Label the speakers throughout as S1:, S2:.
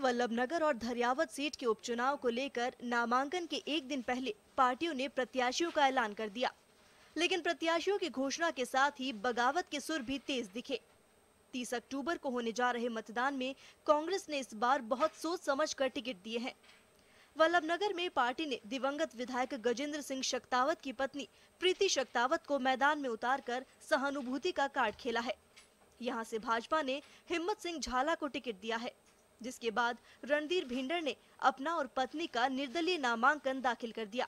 S1: के नगर और धरियावत सीट के उपचुनाव को लेकर नामांकन के एक दिन पहले पार्टियों ने प्रत्याशियों का ऐलान कर दिया लेकिन प्रत्याशियों की घोषणा के साथ ही बगावत के सुर भी तेज दिखे 30 अक्टूबर को होने जा रहे मतदान में कांग्रेस ने इस बार बहुत सोच समझ कर टिकट दिए हैं नगर में पार्टी ने दिवंगत विधायक गजेंद्र सिंह शक्तावत की पत्नी प्रीति शक्तावत को मैदान में उतारकर सहानुभूति का कार्ड खेला है यहाँ से भाजपा ने हिम्मत सिंह झाला को टिकट दिया है जिसके बाद रणधीर भिंडर ने अपना और पत्नी का निर्दलीय नामांकन दाखिल कर दिया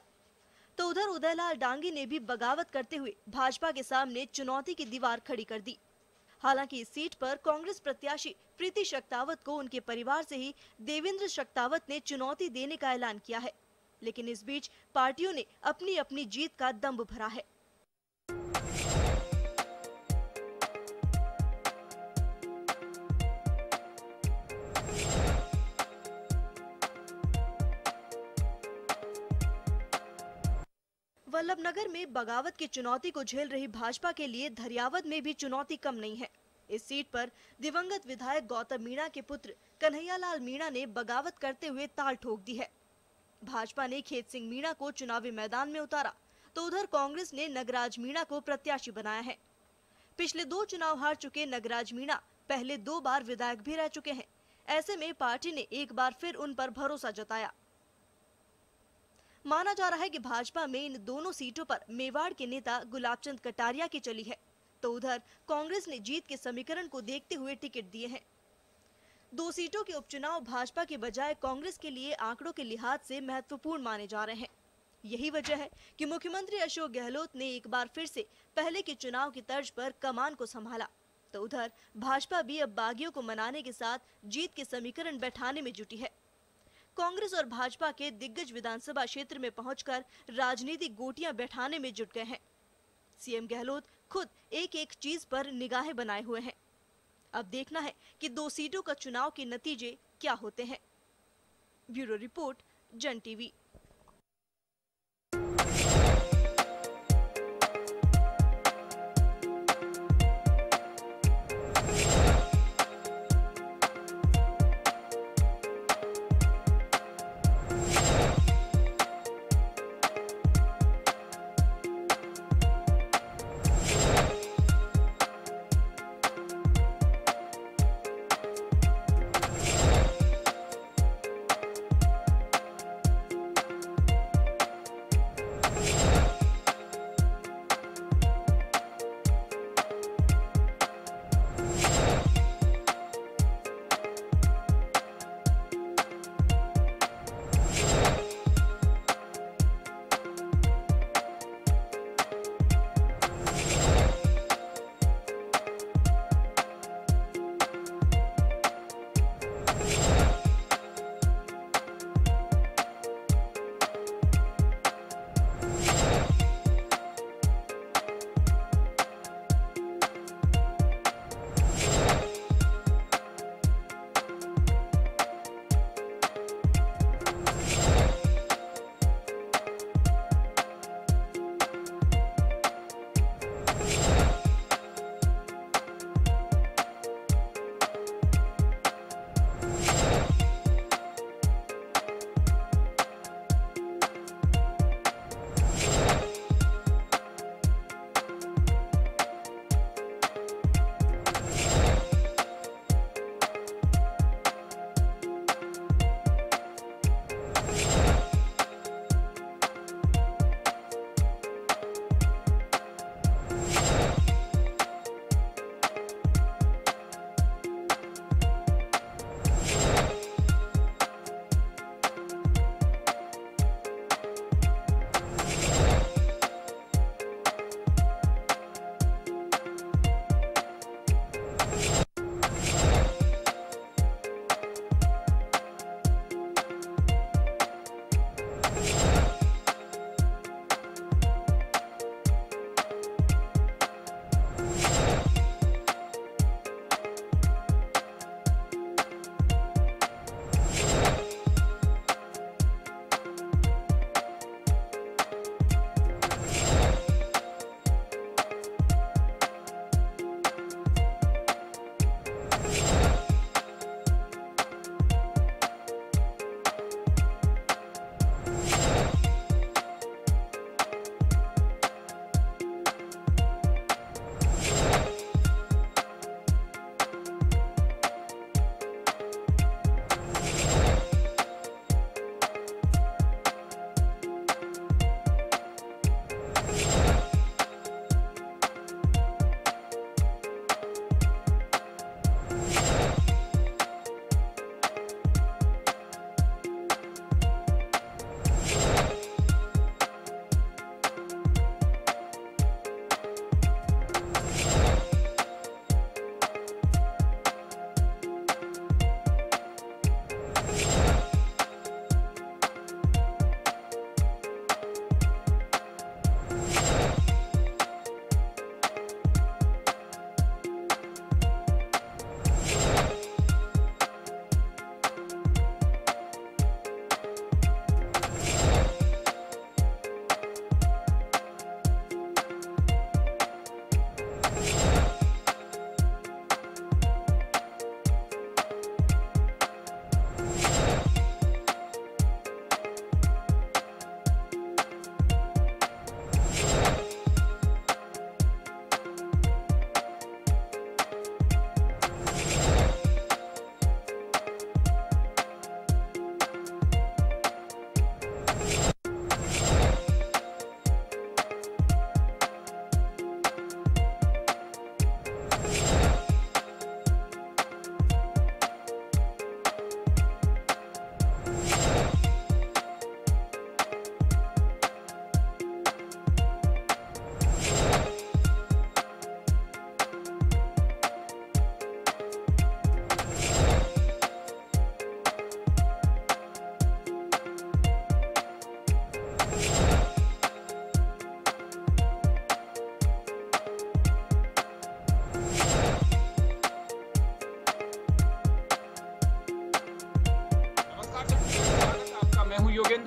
S1: तो उधर उदयलाल डांगी ने भी बगावत करते हुए भाजपा के सामने चुनौती की दीवार खड़ी कर दी हालांकि इस सीट पर कांग्रेस प्रत्याशी प्रीति शक्तावत को उनके परिवार से ही देवेंद्र शक्तावत ने चुनौती देने का ऐलान किया है लेकिन इस बीच पार्टियों ने अपनी अपनी जीत का दम्ब भरा है नगर में बगावत की चुनौती को झेल रही भाजपा के लिए धरियावद में भी चुनौती कम नहीं है इस सीट पर दिवंगत विधायक गौतम मीणा के पुत्र कन्हैयालाल मीणा ने बगावत करते हुए ताल ठोक दी है भाजपा ने खेत सिंह मीणा को चुनावी मैदान में उतारा तो उधर कांग्रेस ने नगराज मीणा को प्रत्याशी बनाया है पिछले दो चुनाव हार चुके नगराज मीणा पहले दो बार विधायक भी रह चुके हैं ऐसे में पार्टी ने एक बार फिर उन पर भरोसा जताया माना जा रहा है कि भाजपा में इन दोनों सीटों पर मेवाड़ के नेता गुलाबचंद कटारिया की चली है तो उधर कांग्रेस ने जीत के समीकरण को देखते हुए टिकट दिए हैं दो सीटों के उपचुनाव भाजपा के बजाय कांग्रेस के लिए आंकड़ों के लिहाज से महत्वपूर्ण माने जा रहे हैं यही वजह है कि मुख्यमंत्री अशोक गहलोत ने एक बार फिर से पहले के चुनाव की तर्ज पर कमान को संभाला तो उधर भाजपा भी अब बागियों को मनाने के साथ जीत के समीकरण बैठाने में जुटी है कांग्रेस और भाजपा के दिग्गज विधानसभा क्षेत्र में पहुंचकर राजनीतिक गोटियां बैठाने में जुट गए हैं सीएम गहलोत खुद एक एक चीज पर निगाहें बनाए हुए हैं अब देखना है कि दो सीटों का चुनाव के नतीजे क्या होते हैं ब्यूरो रिपोर्ट जन टीवी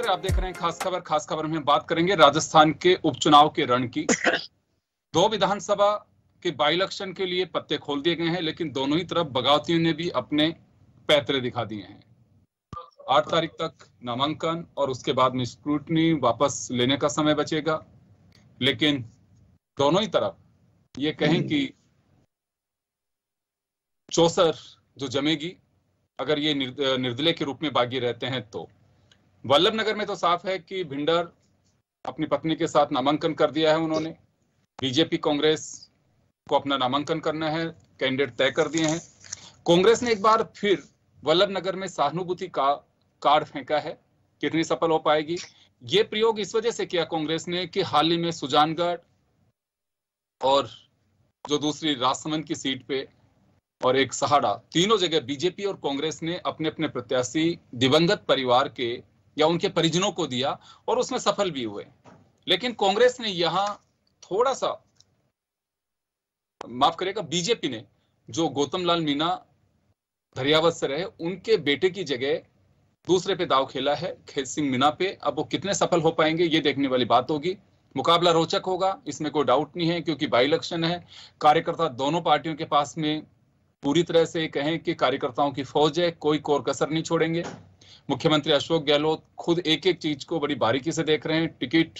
S2: नमस्कार आप देख रहे हैं खास खबर खास खबर में बात करेंगे राजस्थान के उपचुनाव के रण की दो विधानसभा के बाई के लिए पत्ते खोल दिए गए हैं लेकिन दोनों ही तरफ बगावतियों ने भी अपने पैतरे दिखा दिए हैं आठ तारीख तक नामांकन और उसके बाद में स्क्रूटनी वापस लेने का समय बचेगा लेकिन दोनों ही तरफ ये कहें कि चौसर जो जमेगी अगर ये निर्दलीय के रूप में बागी रहते हैं तो वल्लभ नगर में तो साफ है कि भिंडर अपनी पत्नी के साथ नामांकन कर दिया है उन्होंने बीजेपी कांग्रेस को अपना नामांकन करना है कैंडिडेट तय कर दिए हैं कांग्रेस ने एक बार फिर वल्लभ नगर में सहानुभूति का कार्ड फेंका है कितनी सफल हो पाएगी ये प्रयोग इस वजह से किया कांग्रेस ने कि हाल ही में सुजानगढ़ और जो दूसरी राजसमंद की सीट पे और एक सहाड़ा तीनों जगह बीजेपी और कांग्रेस ने अपने अपने प्रत्याशी दिवंगत परिवार के या उनके परिजनों को दिया और उसमें सफल भी हुए लेकिन कांग्रेस ने यहां थोड़ा सा माफ करेगा बीजेपी ने जो गौतम लाल मीना धरियावत से रहे उनके बेटे की जगह दूसरे पे दाव खेला है खेत सिंह मीना पे अब वो कितने सफल हो पाएंगे ये देखने वाली बात होगी मुकाबला रोचक होगा इसमें कोई डाउट नहीं है क्योंकि बाई इलेक्शन है कार्यकर्ता दोनों पार्टियों के पास में पूरी तरह से कहें कि कार्यकर्ताओं की फौज है कोई कोर कसर नहीं छोड़ेंगे मुख्यमंत्री अशोक गहलोत खुद एक एक चीज को बड़ी बारीकी से देख रहे हैं टिकट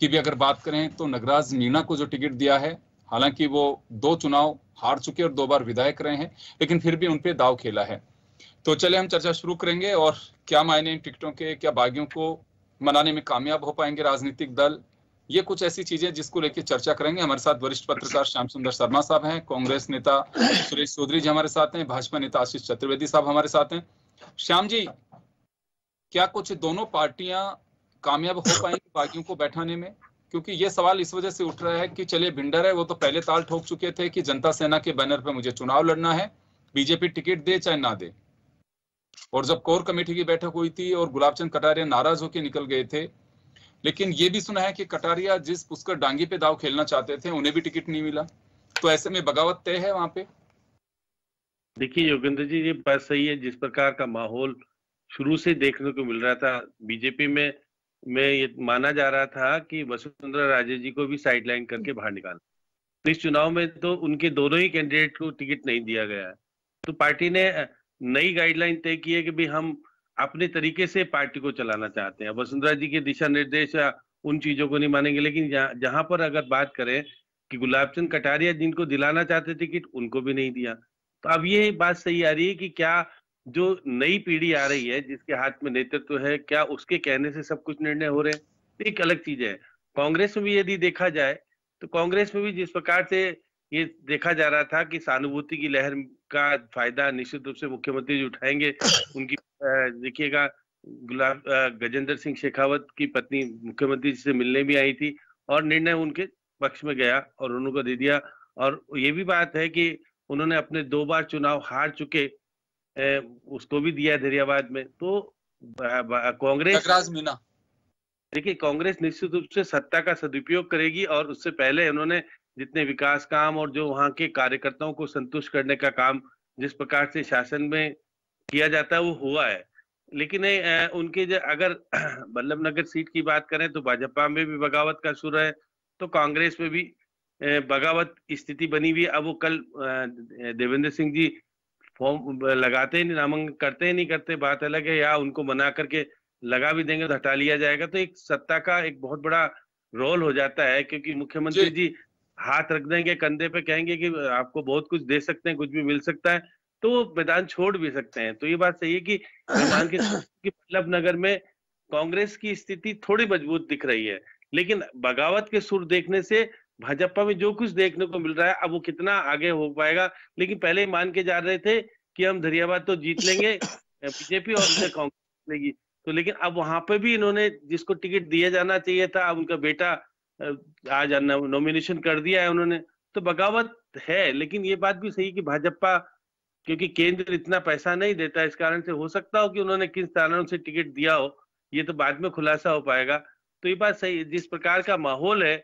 S2: की भी अगर बात करें तो नगराज मीणा को जो टिकट दिया है हालांकि वो दो चुनाव हार चुके और दो बार विधायक रहे हैं लेकिन फिर भी उनपे दाव खेला है तो चले हम चर्चा शुरू करेंगे और क्या मायने इन टिकटों के क्या बागियों को मनाने में कामयाब हो पाएंगे राजनीतिक दल ये कुछ ऐसी चीजें जिसको लेकर चर्चा करेंगे हमारे साथ वरिष्ठ पत्रकार श्याम सुंदर शर्मा साहब हैं कांग्रेस नेता सुरेश चौधरी जी हमारे साथ हैं भाजपा नेता आशीष चतुर्वेदी साहब हमारे साथ हैं श्याम जी क्या कुछ दोनों पार्टियां कामयाब हो पाएंगी बागियों को बैठाने में क्योंकि ये सवाल इस वजह से उठ रहा है कि चलिए भिंडर है वो तो पहले ताल ठोक चुके थे कि जनता सेना के बैनर पर मुझे चुनाव लड़ना है बीजेपी टिकट दे चाहे ना दे और जब कोर कमेटी की बैठक हुई थी और गुलाब चंद कटारिया नाराज होकर निकल गए थे लेकिन ये भी सुना है कि कटारिया जिस पुष्कर डांगी पे दाव खेलना चाहते थे उन्हें भी
S3: टिकट नहीं मिला तो ऐसे में बगावत तय है वहां पे देखिए योगेंद्र जी ये बात सही है जिस प्रकार का माहौल शुरू से देखने को मिल रहा था बीजेपी में मैं ये माना जा रहा था कि वसुंधरा राजे जी को भी साइडलाइन करके बाहर निकालना इस चुनाव में तो उनके दोनों ही कैंडिडेट को टिकट नहीं दिया गया है तो पार्टी ने नई गाइडलाइन तय की है कि भाई हम अपने तरीके से पार्टी को चलाना चाहते हैं वसुंधरा जी के दिशा निर्देश उन चीजों को नहीं मानेंगे लेकिन जहां पर अगर बात करें कि गुलाबचंद कटारिया जिनको दिलाना चाहते टिकट उनको भी नहीं दिया तो अब ये बात सही आ रही है कि क्या जो नई पीढ़ी आ रही है जिसके हाथ में नेतृत्व तो है क्या उसके कहने से सब कुछ निर्णय हो रहे हैं एक अलग चीज है कांग्रेस में भी यदि देखा जाए तो कांग्रेस में भी जिस प्रकार से ये देखा जा रहा था कि सहानुभूति की लहर का फायदा निश्चित रूप से मुख्यमंत्री जी उठाएंगे उनकी देखिएगा गुलाब गजेंद्र सिंह शेखावत की पत्नी मुख्यमंत्री जी से मिलने भी आई थी और निर्णय उनके पक्ष में गया और उनको दे दिया और ये भी बात है कि उन्होंने अपने दो बार चुनाव हार चुके ए, उसको भी दिया धैर्याबाद में तो कांग्रेस देखिए कांग्रेस निश्चित रूप से सत्ता का सदुपयोग करेगी और उससे पहले उन्होंने जितने विकास काम और जो वहाँ के कार्यकर्ताओं को संतुष्ट करने का काम जिस प्रकार से शासन में किया जाता है वो हुआ है लेकिन ए, उनके जो अगर बल्लभ नगर सीट की बात करें तो भाजपा में भी बगावत का सुर है तो कांग्रेस में भी बगावत स्थिति बनी हुई अब वो कल देवेंद्र सिंह जी फॉर्म लगाते नहीं नामांकन करते नहीं करते बात अलग है या उनको मना करके लगा भी देंगे तो हटा लिया जाएगा तो एक सत्ता का एक बहुत बड़ा रोल हो जाता है क्योंकि मुख्यमंत्री जी हाथ रख देंगे कंधे पे कहेंगे कि आपको बहुत कुछ दे सकते हैं कुछ भी मिल सकता है तो वो मैदान छोड़ भी सकते हैं तो ये बात सही है कि मान के मतलब नगर में कांग्रेस की स्थिति थोड़ी मजबूत दिख रही है लेकिन बगावत के सुर देखने से भाजपा में जो कुछ देखने को मिल रहा है अब वो कितना आगे हो पाएगा लेकिन पहले मान के जा रहे थे कि हम धरियाबाद तो जीत लेंगे बीजेपी और कांग्रेस लेगी तो लेकिन अब वहां पे भी इन्होंने जिसको टिकट दिया जाना चाहिए था अब उनका बेटा आज नॉमिनेशन कर दिया है उन्होंने तो बगावत है लेकिन ये बात भी सही कि भाजपा क्योंकि केंद्र इतना पैसा नहीं देता इस कारण से हो सकता हो कि उन्होंने किन कारणों से टिकट दिया हो ये तो बाद में खुलासा हो पाएगा तो ये बात सही जिस प्रकार का माहौल है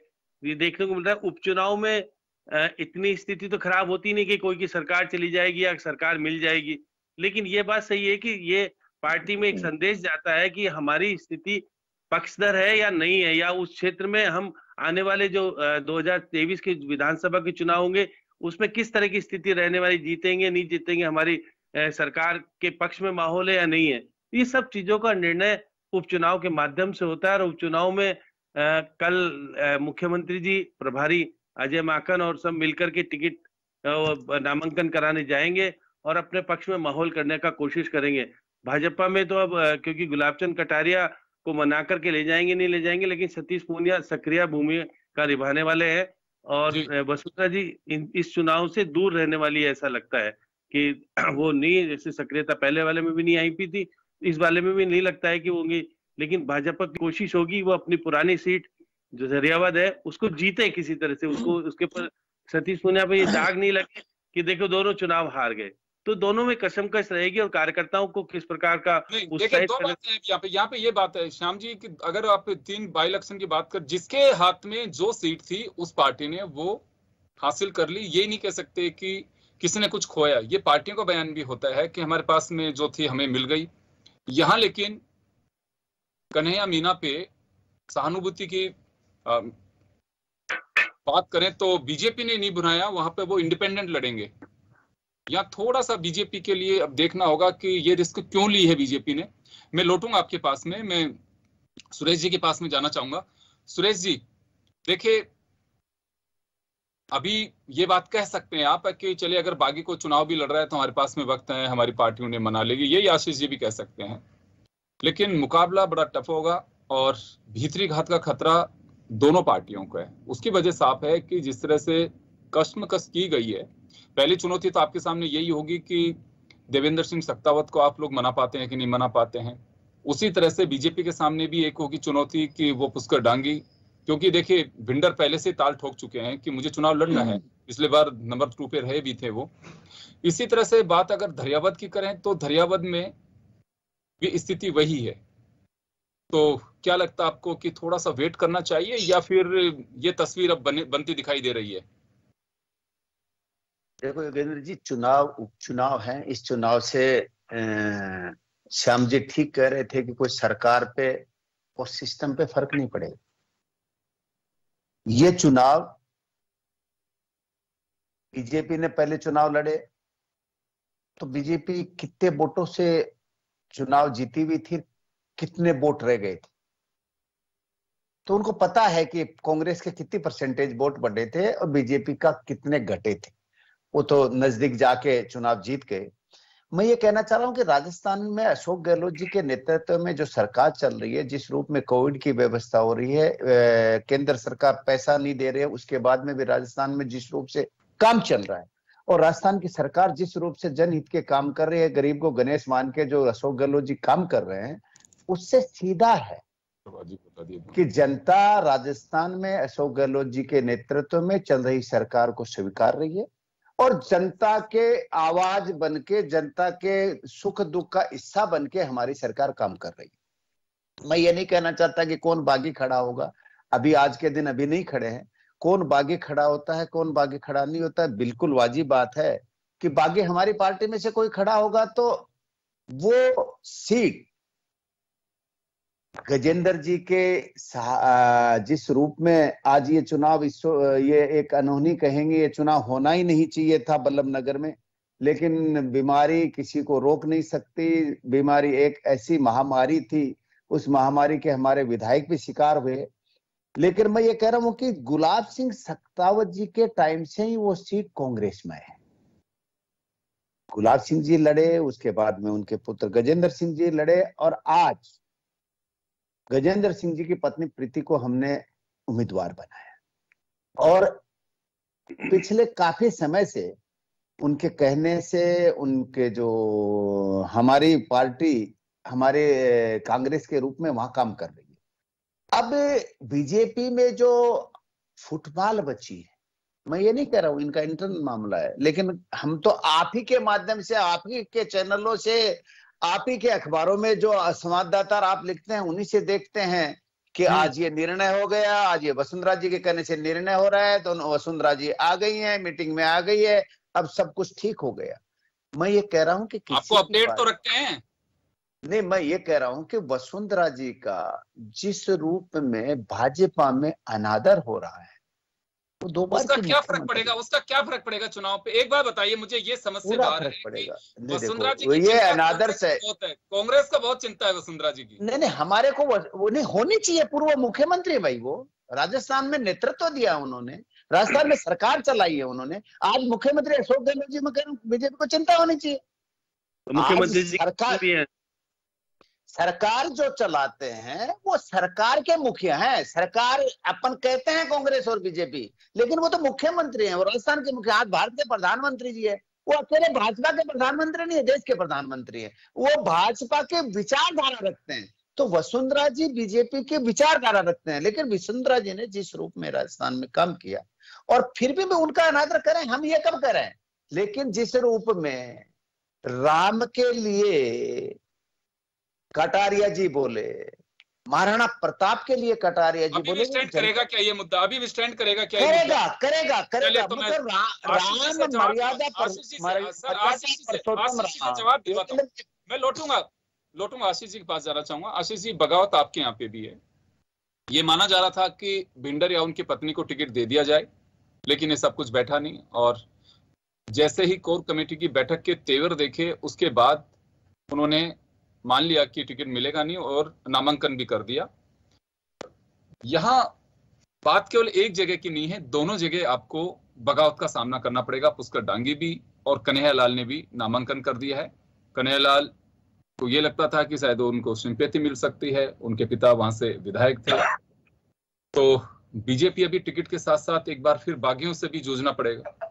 S3: ये देखने को मिलता है उपचुनाव में इतनी स्थिति तो खराब होती नहीं कि कोई की सरकार चली जाएगी या सरकार मिल जाएगी लेकिन ये बात सही है कि ये पार्टी में एक संदेश जाता है कि हमारी स्थिति पक्षधर है या नहीं है या उस क्षेत्र में हम आने वाले जो दो के विधानसभा के चुनाव होंगे उसमें किस तरह की स्थिति रहने वाली जीतेंगे नहीं जीतेंगे हमारी सरकार के पक्ष में माहौल है या नहीं है ये सब चीजों का निर्णय उपचुनाव के माध्यम से होता है और उपचुनाव में कल मुख्यमंत्री जी प्रभारी अजय माकन और सब मिलकर के टिकट नामांकन कराने जाएंगे और अपने पक्ष में माहौल करने का कोशिश करेंगे भाजपा में तो अब क्योंकि गुलाबचंद कटारिया को मना करके ले जाएंगे नहीं ले जाएंगे लेकिन सतीश पूनिया सक्रिय भूमि का निभाने वाले हैं और वसुंधरा जी जी इस चुनाव से दूर रहने वाली है ऐसा लगता है कि वो नहीं जैसे सक्रियता पहले वाले में भी नहीं आई पी थी इस वाले में भी नहीं लगता है कि वो लेकिन भाजपा की कोशिश होगी वो अपनी पुरानी सीट जो जरियाबाद है उसको जीते किसी तरह से उसको हम्म। उसके ऊपर सतीश पुनिया पर ये हाँ। दाग नहीं लगे कि देखो दोनों चुनाव हार गए तो दोनों में कश रहेगी और कार्यकर्ताओं को किस प्रकार का यहाँ पे यहाँ पे ये बात है श्याम जी की
S2: अगर आप तीन बाई इलेक्शन की बात कर जिसके हाथ में जो सीट थी उस पार्टी ने वो हासिल कर ली ये नहीं कह सकते कि किसी ने कुछ खोया ये पार्टियों का बयान भी होता है कि हमारे पास में जो थी हमें मिल गई यहाँ लेकिन कन्हैया मीना पे सहानुभूति की बात करें तो बीजेपी ने नहीं बनाया वहां पे वो इंडिपेंडेंट लड़ेंगे या थोड़ा सा बीजेपी के लिए अब देखना होगा कि ये रिस्क क्यों ली है बीजेपी ने मैं लौटूंगा आपके पास में मैं सुरेश जी के पास में जाना चाहूंगा सुरेश जी देखिए अभी ये बात कह सकते हैं आप कि चलिए अगर बागी को चुनाव भी लड़ रहा है तो हमारे पास में वक्त है हमारी पार्टियों ने मना लेगी यही आशीष जी भी कह सकते हैं लेकिन मुकाबला बड़ा टफ होगा और भीतरी घात का खतरा दोनों पार्टियों को है उसकी वजह साफ है कि जिस तरह से कस की गई है पहली चुनौती तो आपके सामने यही होगी कि देवेंद्र सिंह सत्तावत को आप लोग मना पाते हैं कि नहीं मना पाते हैं उसी तरह से बीजेपी के सामने भी एक होगी चुनौती कि वो पुष्कर डांगी क्योंकि देखिए भिंडर पहले से ताल ठोक चुके हैं कि मुझे चुनाव लड़ना है हम्म। पिछले बार नंबर टू पे रहे भी थे वो इसी तरह से बात अगर धरियावद की करें तो धरियावद में ये स्थिति वही है तो क्या लगता है आपको कि थोड़ा सा वेट करना चाहिए या फिर ये तस्वीर अब बने, बनती दिखाई दे रही है
S4: देखो योगेंद्र जी चुनाव उपचुनाव है इस चुनाव से श्याम जी ठीक कह रहे थे कि कोई सरकार पे और सिस्टम पे फर्क नहीं पड़ेगा ये चुनाव बीजेपी ने पहले चुनाव लड़े तो बीजेपी कितने वोटों से चुनाव जीती हुई थी कितने वोट रह गए थे तो उनको पता है कि कांग्रेस के कितनी परसेंटेज वोट बढ़े थे और बीजेपी का कितने घटे थे वो तो नजदीक जाके चुनाव जीत गए मैं ये कहना चाह रहा हूं कि राजस्थान में अशोक गहलोत जी के नेतृत्व में जो सरकार चल रही है जिस रूप में कोविड की व्यवस्था हो रही है केंद्र सरकार पैसा नहीं दे रही है उसके बाद में भी राजस्थान में जिस रूप से काम चल रहा है और राजस्थान की सरकार जिस रूप से जनहित के काम कर रही है गरीब को गणेश मान के जो अशोक गहलोत जी काम कर रहे हैं उससे सीधा है कि जनता राजस्थान में अशोक गहलोत जी के नेतृत्व में चल रही सरकार को स्वीकार रही है और जनता के आवाज बन के जनता के सुख दुख का हिस्सा बन के हमारी सरकार काम कर रही है मैं ये नहीं कहना चाहता कि कौन बागी खड़ा होगा अभी आज के दिन अभी नहीं खड़े हैं कौन बागे खड़ा होता है कौन बागे खड़ा नहीं होता है बिल्कुल वाजिब बात है कि बागे हमारी पार्टी में से कोई खड़ा होगा तो वो सीट गजेंद्र जी के जिस रूप में आज ये चुनाव इस ये एक अनहोनी कहेंगे ये चुनाव होना ही नहीं चाहिए था बल्लभ नगर में लेकिन बीमारी किसी को रोक नहीं सकती बीमारी एक ऐसी महामारी थी उस महामारी के हमारे विधायक भी शिकार हुए लेकिन मैं ये कह रहा हूं कि गुलाब सिंह सत्तावत जी के टाइम से ही वो सीट कांग्रेस में है गुलाब सिंह जी लड़े उसके बाद में उनके पुत्र गजेंद्र सिंह जी लड़े और आज गजेंद्र सिंह जी की पत्नी प्रीति को हमने उम्मीदवार बनाया और पिछले काफी समय से उनके कहने से उनके जो हमारी पार्टी हमारे कांग्रेस के रूप में वहां काम कर रही अब बीजेपी में जो फुटबॉल बची है मैं ये नहीं कह रहा हूं इनका इंटरनल मामला है लेकिन हम तो आप ही के माध्यम से आप ही के चैनलों से आप ही के अखबारों में जो संवाददाता आप लिखते हैं उन्हीं से देखते हैं कि हम्म। आज ये निर्णय हो गया आज ये वसुंधरा जी के कहने से निर्णय हो रहा है तो वसुंधरा जी आ गई है मीटिंग में आ गई है अब सब कुछ ठीक हो गया मैं ये कह रहा हूँ कि आपको अपडेट तो रखते हैं नहीं मैं ये कह रहा हूं कि वसुंधरा जी का जिस रूप में भाजपा में अनादर हो रहा है तो दो बार उसका क्या फर्क
S2: पड़ेगा उसका क्या फर्क पड़ेगा चुनाव पे एक बार बताइए मुझे ये समस्या वसुंधरा जी
S4: ये अनादर से
S2: कांग्रेस का बहुत चिंता है वसुंधरा जी की
S4: नहीं नहीं हमारे को वो नहीं होनी चाहिए पूर्व मुख्यमंत्री भाई वो राजस्थान में नेतृत्व दिया उन्होंने राजस्थान में सरकार चलाई है उन्होंने आज मुख्यमंत्री अशोक गहलोत जी मैं कह रहा हूँ बीजेपी को चिंता होनी चाहिए तो मुख्यमंत्री जी सरकार सरकार जो चलाते हैं वो सरकार के मुखिया हैं सरकार अपन कहते हैं कांग्रेस और बीजेपी लेकिन वो तो मुख्यमंत्री हैं और राजस्थान के मुखिया आज भारत के प्रधानमंत्री जी है वो अकेले भाजपा के प्रधानमंत्री नहीं है देश के प्रधानमंत्री है वो भाजपा के विचारधारा रखते हैं तो वसुंधरा जी बीजेपी के विचारधारा रखते हैं लेकिन वसुंधरा जी ने जिस रूप में राजस्थान में काम किया और फिर भी उनका अनादर करें हम ये कब करें लेकिन जिस रूप में राम के लिए कटारिया जी बोले महाराणा प्रताप के लिए कटारिया जी बोले स्टैंड करेगा
S2: क्या ये मुद्दा अभी स्टैंड करेगा क्या करेगा
S4: करेगा करेगा
S2: तो मैं लौटूंगा लौटूंगा आशीष जी के पास जाना चाहूंगा आशीष जी बगावत आपके यहाँ पे भी है ये माना जा रहा था कि भिंडर या उनकी पत्नी को टिकट दे दिया जाए लेकिन ये सब कुछ बैठा नहीं और जैसे ही कोर कमेटी की बैठक के तेवर देखे उसके बाद उन्होंने मान लिया कि टिकट मिलेगा नहीं और नामांकन भी कर दिया यहाँ बात केवल एक जगह की नहीं है दोनों जगह आपको बगावत का सामना करना पड़ेगा पुष्कर डांगी भी और कन्हैयालाल ने भी नामांकन कर दिया है कन्हैयालाल को यह लगता था कि शायद उनको सिंपैथी मिल सकती है उनके पिता वहां से विधायक थे तो बीजेपी अभी टिकट के साथ साथ एक बार फिर बागियों से भी जूझना पड़ेगा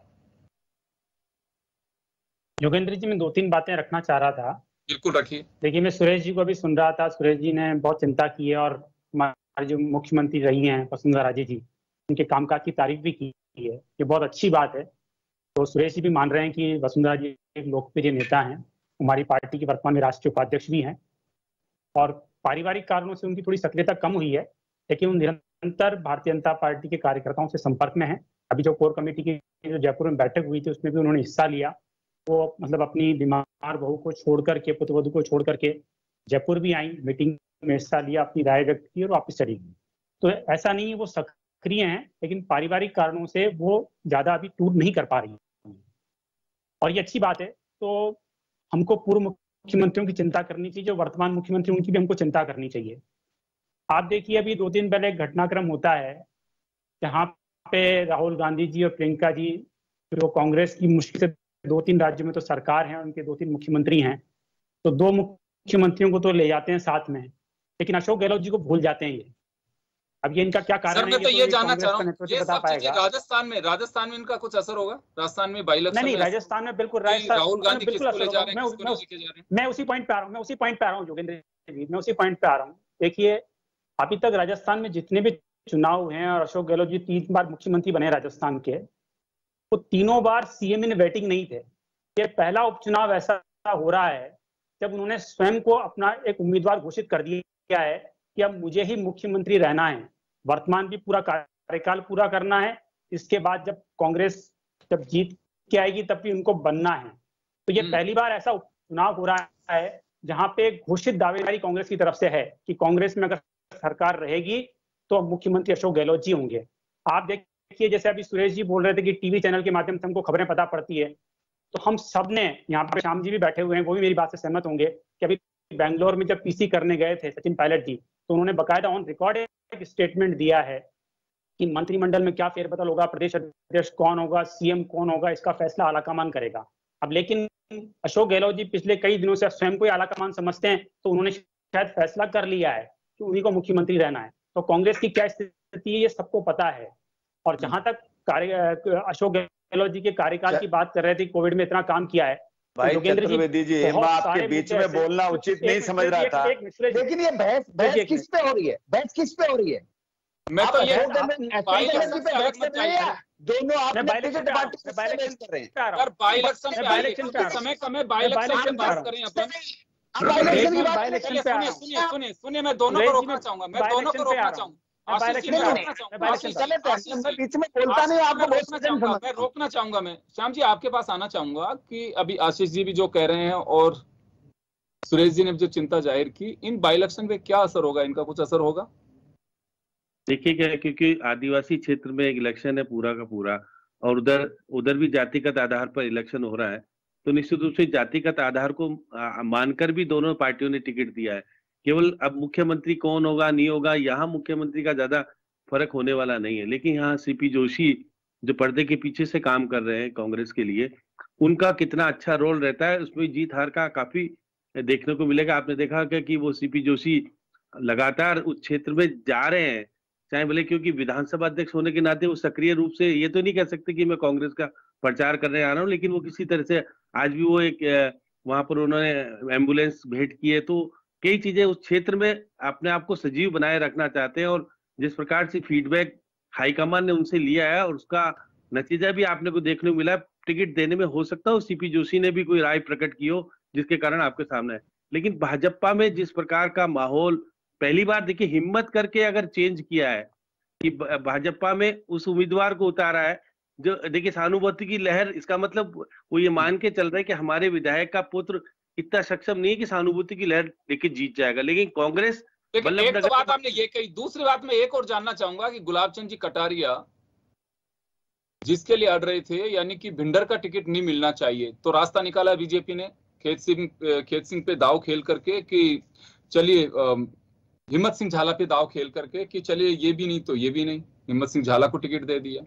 S5: योगेंद्र जी मैं दो तीन बातें रखना चाह रहा था बिल्कुल रखिए देखिए मैं सुरेश जी को अभी सुन रहा था सुरेश जी ने बहुत चिंता की है और हमारे जो मुख्यमंत्री रही हैं वसुंधरा राजे जी उनके कामकाज की तारीफ भी की है ये बहुत अच्छी बात है तो सुरेश जी भी मान रहे हैं कि वसुंधरा जी एक लोकप्रिय नेता हैं हमारी पार्टी के वर्तमान में राष्ट्रीय उपाध्यक्ष भी हैं और पारिवारिक कारणों से उनकी थोड़ी सक्रियता कम हुई है लेकिन निरंतर भारतीय जनता पार्टी के कार्यकर्ताओं से संपर्क में हैं अभी जो कोर कमेटी की जो जयपुर में बैठक हुई थी उसमें भी उन्होंने हिस्सा लिया वो मतलब अपनी बीमार बहू को छोड़ करके पुतवधु को छोड़ करके जयपुर भी आई मीटिंग में हिस्सा लिया अपनी राय व्यक्त की और वापस चली गई तो ऐसा नहीं है वो सक्रिय हैं लेकिन पारिवारिक कारणों से वो ज़्यादा अभी टूर नहीं कर पा रही है और ये अच्छी बात है तो हमको पूर्व मुख्यमंत्रियों की चिंता करनी चाहिए जो वर्तमान मुख्यमंत्री उनकी भी हमको चिंता करनी चाहिए आप देखिए अभी दो दिन पहले एक घटनाक्रम होता है जहाँ पे राहुल गांधी जी और प्रियंका जी जो कांग्रेस की मुश्किल से दो तीन राज्यों में तो सरकार है उनके दो तीन मुख्यमंत्री हैं तो दो मुख्यमंत्रियों को तो ले जाते हैं साथ में लेकिन अशोक गहलोत जी को भूल जाते हैं ये अब ये इनका क्या कारण है तो, तो ये जानना चाह रहा हूँ ये सब चीजें
S2: राजस्थान में राजस्थान में इनका कुछ असर होगा राजस्थान में बाईल नहीं राजस्थान में बिल्कुल राजस्थान राहुल गांधी बिल्कुल असर
S5: मैं उसी पॉइंट पे आ रहा हूँ मैं उसी पॉइंट पे आ रहा हूँ जी मैं उसी पॉइंट पे आ रहा हूँ देखिए अभी तक राजस्थान में जितने भी चुनाव हुए हैं और अशोक गहलोत जी तीन बार मुख्यमंत्री बने राजस्थान के वो तीनों बार सीएम इन वेटिंग नहीं थे ये पहला उपचुनाव ऐसा हो रहा है जब उन्होंने स्वयं को अपना एक उम्मीदवार घोषित कर दिया है कि अब मुझे ही मुख्यमंत्री रहना है वर्तमान भी पूरा कार्यकाल पूरा करना है इसके बाद जब कांग्रेस जब जीत के आएगी तब भी उनको बनना है तो ये हम्म। पहली बार ऐसा उपचुनाव हो रहा है जहाँ पे घोषित दावेदारी कांग्रेस की तरफ से है कि कांग्रेस में अगर सरकार रहेगी तो मुख्यमंत्री अशोक गहलोत जी होंगे आप देख देखिए जैसे अभी सुरेश जी बोल रहे थे कि टीवी चैनल के माध्यम से हमको खबरें पता पड़ती है तो हम सब ने यहाँ पर श्याम जी भी बैठे हुए हैं वो भी मेरी बात से सहमत होंगे कि अभी बैंगलोर में जब पीसी करने गए थे सचिन पायलट जी तो उन्होंने बकायदा ऑन रिकॉर्ड एक स्टेटमेंट दिया है कि मंत्रिमंडल में क्या फेरबदल होगा प्रदेश अध्यक्ष कौन होगा सीएम कौन होगा इसका फैसला आला करेगा अब लेकिन अशोक गहलोत जी पिछले कई दिनों से स्वयं को ही समझते हैं तो उन्होंने शायद फैसला कर लिया है कि उन्हीं को मुख्यमंत्री रहना है तो कांग्रेस की क्या स्थिति है ये सबको पता है और जहां तक कार्य अशोक गहलोत जी के कार्यकाल की बात कर रहे थे कोविड में इतना काम किया है तो भाई चतुर्वेदी जी हम आपके बीच में बोलना उचित नहीं समझ रहा था
S4: लेकिन ये बहस बहस किस पे हो रही है बहस किस पे हो रही है मैं तो ये दोनों आप बाई इलेक्शन कर रहे
S2: हैं बाई इलेक्शन समय कम है सुनिए सुनिए मैं दोनों को रोकना चाहूंगा मैं दोनों को रोकना चाहूंगा
S4: रोकना
S2: चाहूंगा मैं श्याम जी आपके पास आना चाहूंगा कि अभी आशीष जी भी जो कह रहे हैं और सुरेश जी ने जो चिंता जाहिर की इन बाई इलेक्शन पे क्या असर होगा इनका कुछ असर होगा
S3: देखिए क्या क्योंकि आदिवासी क्षेत्र में एक इलेक्शन है पूरा का पूरा और उधर उधर भी जातिगत आधार पर इलेक्शन हो रहा है तो निश्चित रूप से जातिगत आधार को मानकर भी दोनों पार्टियों ने टिकट दिया है केवल अब मुख्यमंत्री कौन होगा नहीं होगा यहाँ मुख्यमंत्री का ज्यादा फर्क होने वाला नहीं है लेकिन यहाँ सीपी जोशी जो पर्दे के पीछे से काम कर रहे हैं कांग्रेस के लिए उनका कितना अच्छा रोल रहता है उसमें जीत हार का काफी देखने को मिलेगा आपने देखा क्या कि वो सीपी जोशी लगातार उस क्षेत्र में जा रहे हैं चाहे भले क्योंकि विधानसभा अध्यक्ष होने के नाते वो सक्रिय रूप से ये तो नहीं कह सकते कि मैं कांग्रेस का प्रचार करने आ रहा हूँ लेकिन वो किसी तरह से आज भी वो एक वहां पर उन्होंने एम्बुलेंस भेंट की है तो कई चीजें उस क्षेत्र में अपने आप को सजीव बनाए रखना चाहते हैं और जिस प्रकार से फीडबैक हाईकमान ने उनसे लिया है और उसका नतीजा भी आपने को देखने को मिला है टिकट देने में हो सकता है सीपी जोशी ने भी कोई राय प्रकट की हो जिसके कारण आपके सामने है लेकिन भाजपा में जिस प्रकार का माहौल पहली बार देखिए हिम्मत करके अगर चेंज किया है कि भाजपा में उस उम्मीदवार को उतारा है जो देखिए सहानुभूति की लहर इसका मतलब वो ये मान के चल रहा है कि हमारे विधायक का पुत्र इतना सक्षम नहीं है कि सहानुभूति की लहर लेके जीत जाएगा लेकिन कांग्रेस एक तो बात आपने
S2: ये कही दूसरी बात मैं एक और जानना चाहूंगा कि गुलाब चंद जी कटारिया जिसके लिए अड़ रहे थे यानी कि भिंडर का टिकट नहीं मिलना चाहिए तो रास्ता निकाला बीजेपी ने खेत सिंह खेत सिंह पे दाव खेल करके कि चलिए हिम्मत सिंह झाला पे दाव खेल करके
S3: कि चलिए ये भी नहीं तो ये भी नहीं हिम्मत सिंह झाला को टिकट दे दिया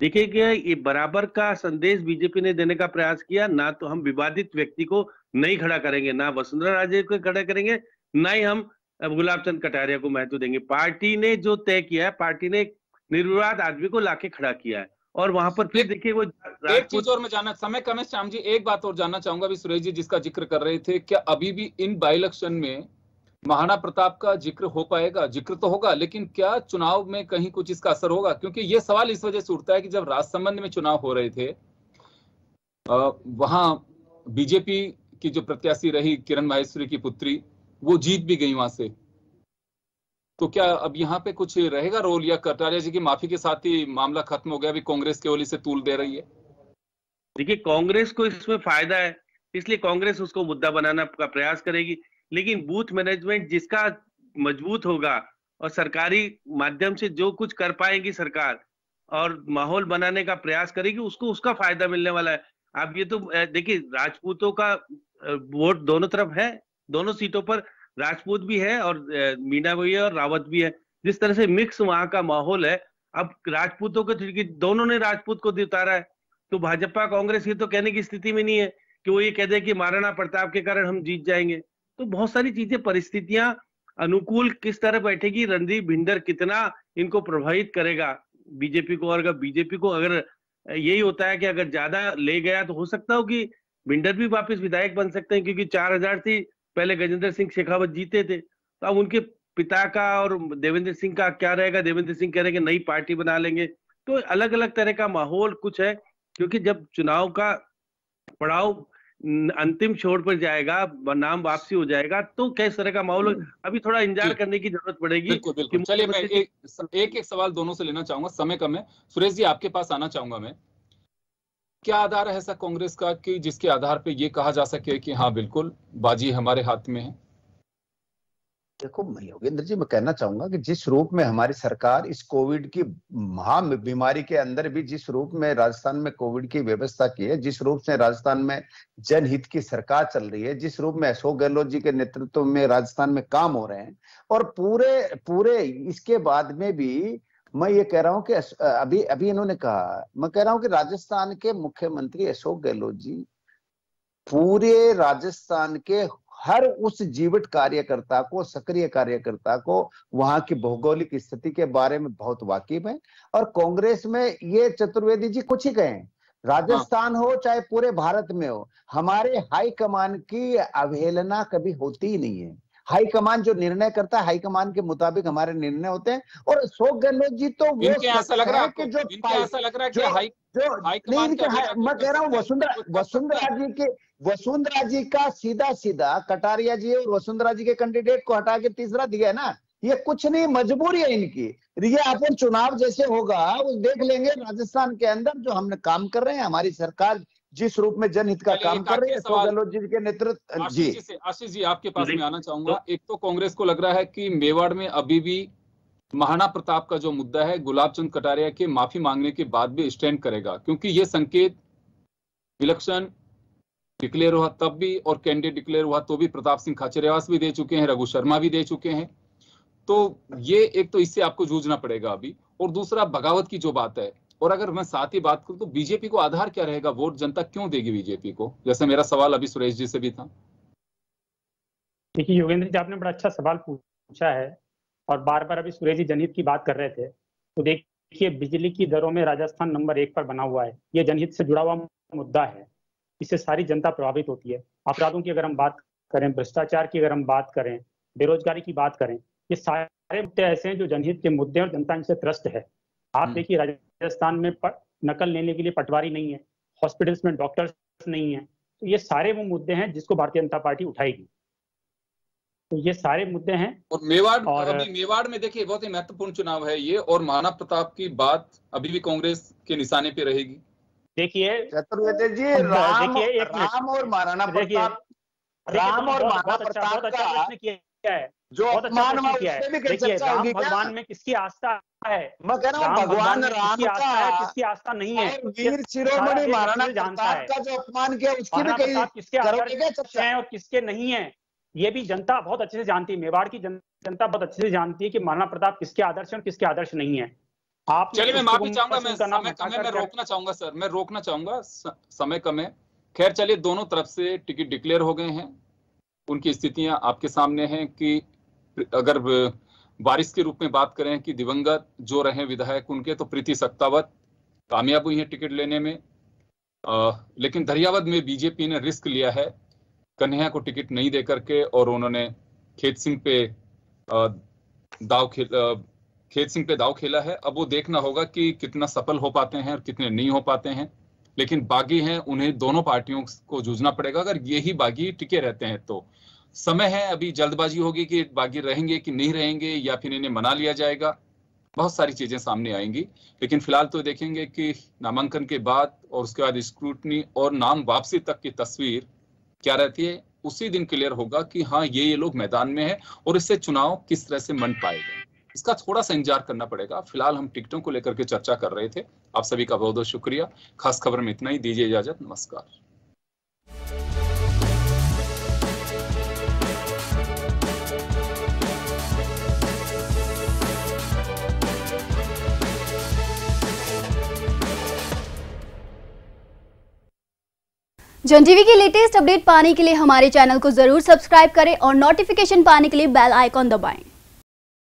S3: देखिए ये बराबर का संदेश बीजेपी ने देने का प्रयास किया ना तो हम विवादित व्यक्ति को नहीं खड़ा करेंगे ना वसुंधरा राजे को खड़ा करेंगे ना ही हम गुलाब चंद कटारिया को महत्व देंगे पार्टी ने जो तय किया है पार्टी ने निर्विवाद आदमी को लाके खड़ा किया है और वहां पर फिर देखिए वो एक चीज और मैं जानना समय कम है श्याम जी एक बात और जानना चाहूंगा सुरेश जी जिसका
S2: जिक्र कर रहे थे क्या अभी भी इन बाई इलेक्शन में महाना प्रताप का जिक्र हो पाएगा जिक्र तो होगा लेकिन क्या चुनाव में कहीं कुछ इसका असर होगा क्योंकि ये सवाल इस वजह से उठता है कि जब राजसमंद में चुनाव हो रहे थे वहां बीजेपी की जो प्रत्याशी रही किरण माहेश्वरी की पुत्री वो जीत भी गई वहां से तो क्या अब यहाँ पे कुछ रहेगा रोल या कटारिया जी की माफी के साथ ही मामला खत्म हो गया अभी कांग्रेस केवल
S3: इसे तूल दे रही है देखिए कांग्रेस को इसमें फायदा है इसलिए कांग्रेस उसको मुद्दा बनाना का प्रयास करेगी लेकिन बूथ मैनेजमेंट जिसका मजबूत होगा और सरकारी माध्यम से जो कुछ कर पाएगी सरकार और माहौल बनाने का प्रयास करेगी उसको उसका फायदा मिलने वाला है आप ये तो देखिए राजपूतों का वोट दोनों तरफ है दोनों सीटों पर राजपूत भी है और मीना भी है और रावत भी है जिस तरह से मिक्स वहां का माहौल है अब राजपूतों को तो, दोनों ने राजपूत को उतारा है तो भाजपा कांग्रेस ये तो कहने की स्थिति में नहीं है कि वो ये कह दे कि महाराणा प्रताप के कारण हम जीत जाएंगे तो बहुत सारी चीजें परिस्थितियां अनुकूल किस तरह बैठेगी रणदीप भिंडर कितना इनको प्रभावित करेगा बीजेपी को और अगर बीजेपी को अगर यही होता है कि अगर ज्यादा ले गया तो हो सकता हो कि भिंडर भी वापस विधायक बन सकते हैं क्योंकि चार हजार से पहले गजेंद्र सिंह शेखावत जीते थे तो अब उनके पिता का और देवेंद्र सिंह का क्या रहेगा देवेंद्र सिंह कह रहे हैं नई पार्टी बना लेंगे तो अलग अलग तरह का माहौल कुछ है क्योंकि जब चुनाव का पड़ाव अंतिम छोर पर जाएगा नाम वापसी हो जाएगा तो किस तरह का माहौल हम्म। अभी थोड़ा इंतजार करने की जरूरत पड़ेगी बिल्कुल चलिए मैं एक, एक एक सवाल दोनों से लेना चाहूंगा समय कम है सुरेश जी आपके पास आना चाहूंगा
S2: मैं क्या आधार है ऐसा कांग्रेस का कि जिसके आधार पर यह कहा जा सके कि हाँ बिल्कुल बाजी हमारे हाथ में है
S4: देखो योगेंद्र जी मैं कहना चाहूंगा कि जिस रूप में हमारी सरकार इस कोविड की महा बीमारी के अंदर भी जिस रूप में राजस्थान में कोविड की व्यवस्था की है जिस रूप से राजस्थान में जनहित की सरकार चल रही है जिस रूप में अशोक गहलोत जी के नेतृत्व में राजस्थान में काम हो रहे हैं और पूरे पूरे इसके बाद में भी मैं ये कह रहा हूँ कि अभी अभी इन्होंने कहा मैं कह रहा हूँ कि राजस्थान के मुख्यमंत्री अशोक गहलोत जी पूरे राजस्थान के हर उस जीवित कार्यकर्ता को सक्रिय कार्यकर्ता को वहां की भौगोलिक स्थिति के बारे में बहुत वाकिफ है और कांग्रेस में ये चतुर्वेदी जी कुछ ही कहें राजस्थान हो चाहे पूरे भारत में हो हमारे हाई कमान की अवहेलना कभी होती ही नहीं है हाईकमान जो निर्णय करता है हाईकमान के मुताबिक हमारे निर्णय होते हैं और अशोक गहलोत जी तो वो ऐसा लग रहा है कि जो ऐसा लग रहा है जो
S2: नहीं
S4: मैं कह रहा हूँ वसुंधरा वसुंधरा जी के वसुंधरा जी का सीधा सीधा कटारिया जी और वसुंधरा जी के कैंडिडेट को हटा के तीसरा दिया है ना ये कुछ नहीं मजबूरी है इनकी ये अपन चुनाव जैसे होगा वो देख लेंगे राजस्थान के अंदर जो हमने काम कर रहे हैं हमारी सरकार जिस रूप में जनहित का काम कर रहे हैं गहलोत जी के नेतृत्व
S2: जी आशीष जी आपके पास में आना चाहूंगा तो- एक तो कांग्रेस को लग रहा है कि मेवाड़ में अभी भी महाना प्रताप का जो मुद्दा है गुलाब चंद कटारिया के माफी मांगने के बाद भी स्टैंड करेगा क्योंकि ये संकेत इलेक्शन डिक्लेयर हुआ तब भी और कैंडिडेट डिक्लेयर हुआ तो भी प्रताप सिंह खाचरियावास भी दे चुके हैं रघु शर्मा भी दे चुके हैं तो ये एक तो इससे आपको जूझना पड़ेगा अभी और दूसरा बगावत की जो बात है और अगर मैं साथ ही बात करूं तो बीजेपी को आधार क्या रहेगा वोट जनता क्यों देगी बीजेपी को जैसे मेरा सवाल अभी सुरेश जी से भी था
S5: देखिए योगेंद्र जी आपने बड़ा अच्छा सवाल पूछा है और बार बार अभी सुरेश जी जनहित की बात कर रहे थे तो देखिए बिजली की दरों में राजस्थान नंबर एक पर बना हुआ है ये जनहित से जुड़ा हुआ मुद्दा है इससे सारी जनता प्रभावित होती है अपराधों की अगर हम बात करें भ्रष्टाचार की अगर हम बात करें बेरोजगारी की बात करें ये सारे मुद्दे ऐसे हैं जो जनहित के मुद्दे और जनता इनसे त्रस्त है आप हम्म। देखिए राजस्थान राजस्थान में नकल लेने के लिए पटवारी नहीं है हॉस्पिटल्स में डॉक्टर्स नहीं है तो ये सारे वो मुद्दे हैं जिसको भारतीय जनता पार्टी उठाएगी तो ये सारे मुद्दे हैं
S2: और मेवाड़ और अभी मेवाड़ में देखिए बहुत ही महत्वपूर्ण चुनाव है ये और माना प्रताप की बात अभी भी कांग्रेस के निशाने पे रहेगी देखिए चतुर्वेदी
S4: जी राम, राम और महाराणा प्रताप
S5: राम और महाराणा अच्छा, अच्छा प्रताप का अच्छा किया है जो अपमान किया है देखिए राम भगवान में किसकी आस्था है मैं कह रहा हूँ भगवान राम का किसकी आस्था नहीं है वीर शिरोमणि महाराणा जानता है
S4: जो अपमान किया उसकी भी कई किसके हैं
S5: और किसके नहीं है ये भी जनता बहुत अच्छे से जानती है मेवाड़ की जनता बहुत अच्छे से जानती है कि महाराणा प्रताप किसके आदर्श है और किसके आदर्श नहीं है
S2: आप चलिए मैं माफी चाहूंगा मैं समय कम है मैं रोकना चाहूंगा सर मैं रोकना चाहूंगा समय कम है खैर चलिए दोनों तरफ से टिकट डिक्लेयर हो गए हैं उनकी स्थितियां आपके सामने हैं कि अगर बारिश के रूप में बात करें कि दिवंगत जो रहे विधायक उनके तो प्रीति सत्तावत कामयाब हुई है टिकट लेने में आ, लेकिन दरियावत में बीजेपी ने रिस्क लिया है कन्हैया को टिकट नहीं दे करके और उन्होंने खेत सिंह पे दाव खेल खेत सिंह पे दाव खेला है अब वो देखना होगा कि कितना सफल हो पाते हैं और कितने नहीं हो पाते हैं लेकिन बागी हैं उन्हें दोनों पार्टियों को जूझना पड़ेगा अगर यही बागी टिके रहते हैं तो समय है अभी जल्दबाजी होगी कि बागी रहेंगे कि नहीं रहेंगे या फिर इन्हें मना लिया जाएगा बहुत सारी चीजें सामने आएंगी लेकिन फिलहाल तो देखेंगे कि नामांकन के बाद और उसके बाद स्क्रूटनी और नाम वापसी तक की तस्वीर क्या रहती है उसी दिन क्लियर होगा कि हाँ ये ये लोग मैदान में है और इससे चुनाव किस तरह से मन पाएगा इसका थोड़ा सा इंतजार करना पड़ेगा फिलहाल हम टिकटों को लेकर के चर्चा कर रहे थे आप सभी का बहुत बहुत शुक्रिया खास खबर में इतना ही दीजिए इजाजत नमस्कार
S1: जनटीवी की लेटेस्ट अपडेट पाने के लिए हमारे चैनल को जरूर सब्सक्राइब करें और नोटिफिकेशन पाने के लिए बेल आइकॉन दबाएं